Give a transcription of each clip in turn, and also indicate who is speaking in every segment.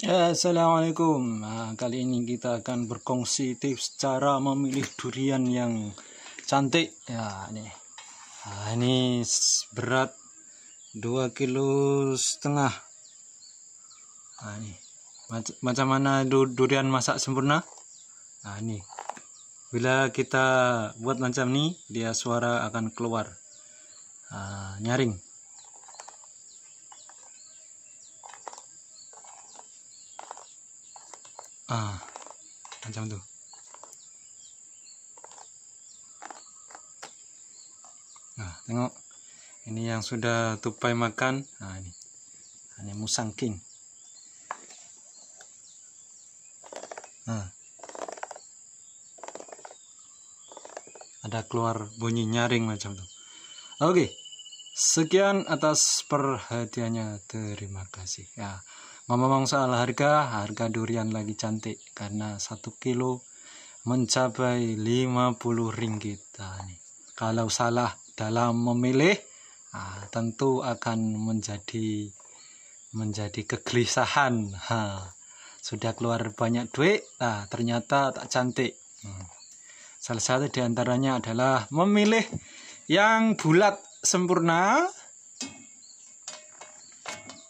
Speaker 1: Ya, Assalamualaikum nah, Kali ini kita akan berkongsi tips cara memilih durian yang cantik Ya ini nah, Ini berat 2 kilo setengah nah, ini. Mac Macam mana du durian masak sempurna Nah ini Bila kita buat macam ini Dia suara akan keluar nah, Nyaring ah macam tuh nah tengok ini yang sudah tupai makan nah ini nah, ini musang king nah ada keluar bunyi nyaring macam tuh oke okay. sekian atas perhatiannya terima kasih ya Ngomong-ngomong soal harga, harga durian lagi cantik karena satu kilo mencapai 50 ringgit. Nah, nih. Kalau salah dalam memilih, nah, tentu akan menjadi menjadi kegelisahan. Ha, sudah keluar banyak duit, nah, ternyata tak cantik. Hmm. Salah satu diantaranya adalah memilih yang bulat sempurna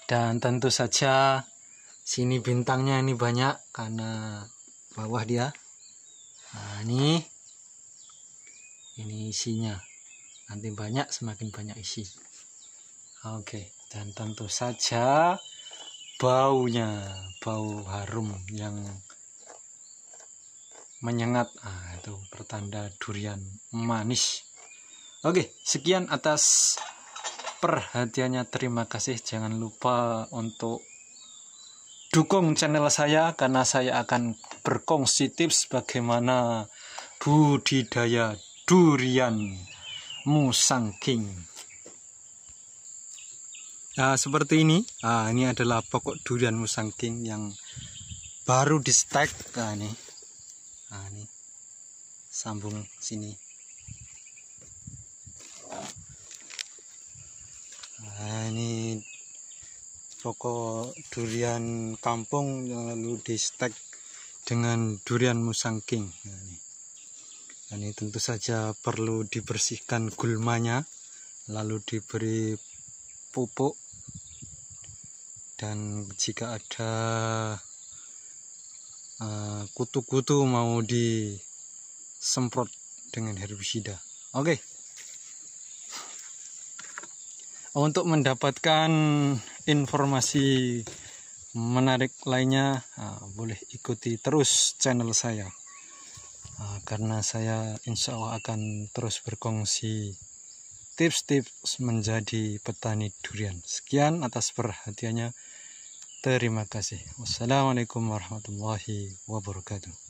Speaker 1: dan tentu saja sini bintangnya ini banyak karena bawah dia nah ini ini isinya nanti banyak semakin banyak isi oke dan tentu saja baunya bau harum yang menyengat ah, itu pertanda durian manis oke sekian atas perhatiannya terima kasih jangan lupa untuk dukung channel saya karena saya akan berkongsi tips bagaimana budidaya durian musang king Nah, seperti ini. Nah, ini adalah pokok durian musang king yang baru di stack Nah, ini. Nah, ini. Sambung sini. Pokok durian kampung lalu di stek dengan durian musangking nah, ini. Nah, ini tentu saja perlu dibersihkan gulmanya lalu diberi pupuk dan jika ada eh, kutu-kutu uh, mau disemprot dengan herbisida oke okay. untuk mendapatkan informasi menarik lainnya ah, boleh ikuti terus channel saya ah, karena saya insya Allah akan terus berkongsi tips-tips menjadi petani durian sekian atas perhatiannya terima kasih wassalamualaikum warahmatullahi wabarakatuh